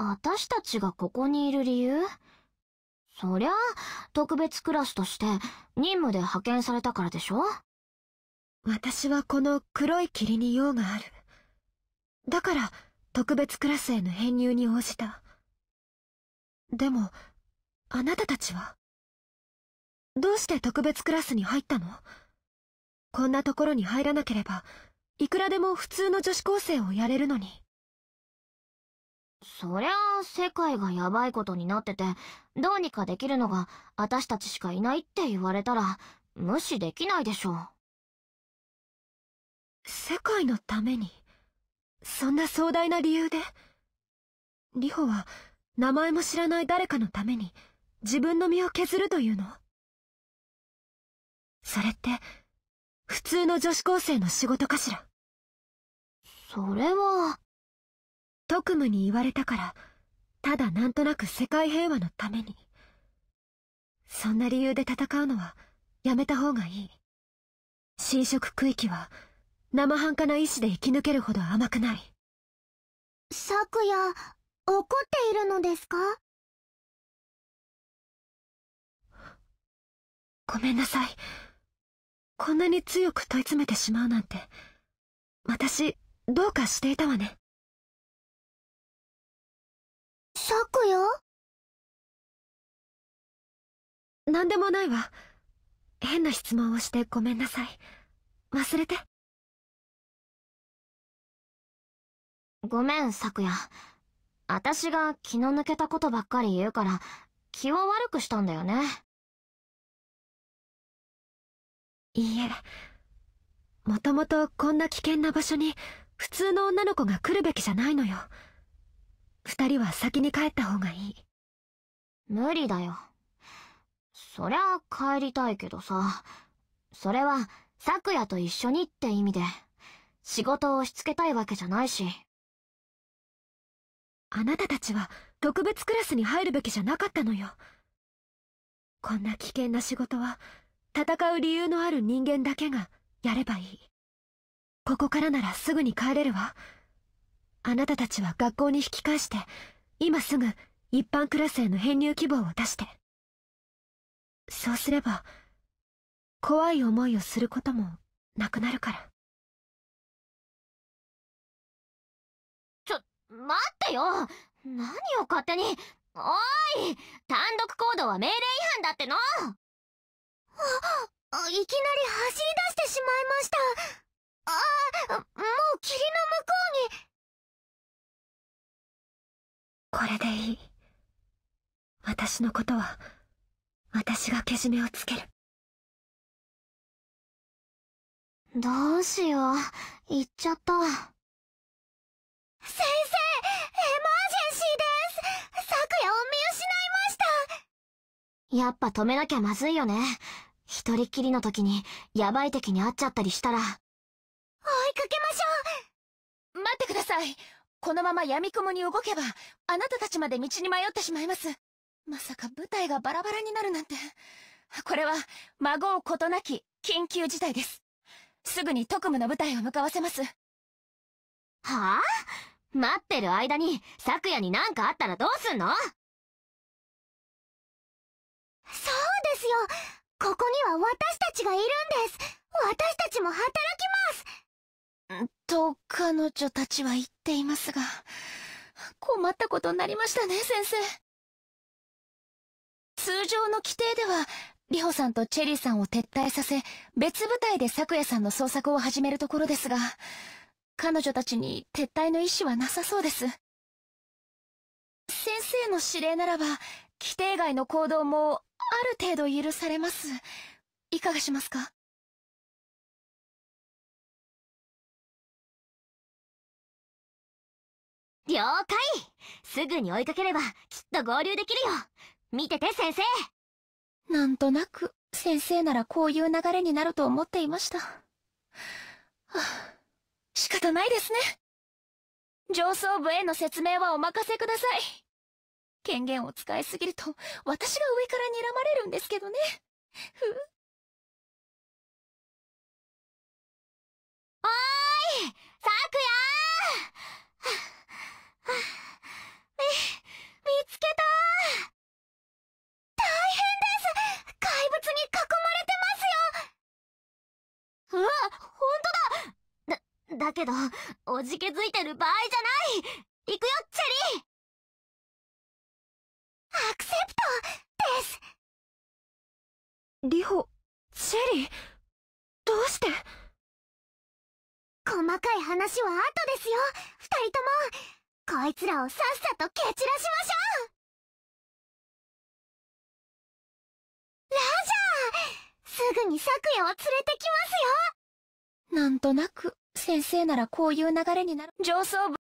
私たちがここにいる理由そりゃ、特別クラスとして任務で派遣されたからでしょ私はこの黒い霧に用がある。だから、特別クラスへの編入に応じた。でも、あなたたちはどうして特別クラスに入ったのこんなところに入らなければ、いくらでも普通の女子高生をやれるのに。そりゃあ世界がやばいことになってて、どうにかできるのが私たちしかいないって言われたら、無視できないでしょう。世界のために、そんな壮大な理由で、リホは名前も知らない誰かのために自分の身を削るというのそれって、普通の女子高生の仕事かしらそれは、特務に言われたから、ただなんとなく世界平和のために。そんな理由で戦うのはやめた方がいい。侵食区域は生半可な意志で生き抜けるほど甘くない。昨夜、怒っているのですかごめんなさい。こんなに強く問い詰めてしまうなんて。私、どうかしていたわね。咲く何でもないわ変な質問をしてごめんなさい忘れてごめん咲夜私が気の抜けたことばっかり言うから気を悪くしたんだよねいいえもともとこんな危険な場所に普通の女の子が来るべきじゃないのよ二人は先に帰った方がいい。無理だよ。そりゃ帰りたいけどさ。それは、昨夜と一緒にって意味で、仕事を押し付けたいわけじゃないし。あなたたちは特別クラスに入るべきじゃなかったのよ。こんな危険な仕事は、戦う理由のある人間だけがやればいい。ここからならすぐに帰れるわ。あなたたちは学校に引き返して今すぐ一般クラスへの編入希望を出してそうすれば怖い思いをすることもなくなるからちょ待ってよ何を勝手におい単独行動は命令違反だってのあいきなり走り出してしまいましたあもう霧の向こうにこれでいい。私のことは、私がけじめをつける。どうしよう。行っちゃった。先生、エマージェンシーです昨夜を見失いましたやっぱ止めなきゃまずいよね。一人きりの時に、ヤバい敵に会っちゃったりしたら。追いかけましょう待ってくださいこのまま闇雲に動けば、あなたたちまで道に迷ってしまいます。まさか舞台がバラバラになるなんて。これは、孫を事なき緊急事態です。すぐに特務の舞台を向かわせます。はあ待ってる間に、昨夜に何かあったらどうすんのそうですよここには私たちがいるんです私たちも働きますと彼女たちは言っていますが、困ったことになりましたね、先生。通常の規定では、リホさんとチェリーさんを撤退させ、別部隊で咲夜さんの捜索を始めるところですが、彼女たちに撤退の意思はなさそうです。先生の指令ならば、規定外の行動もある程度許されます。いかがしますか了解すぐに追いかければきっと合流できるよ見てて先生なんとなく先生ならこういう流れになると思っていました。はあ、仕方ないですね。上層部への説明はお任せください。権限を使いすぎると私が上から睨まれるんですけどね。だけど、おじけづいてる場合じゃない行くよ、チェリーアクセプトですリホ、チェリー、どうして細かい話は後ですよ、二人ともこいつらをさっさと蹴散らしましょうラジャーすぐに昨夜を連れてきますよなんとなく先生ならこういう流れになる上層部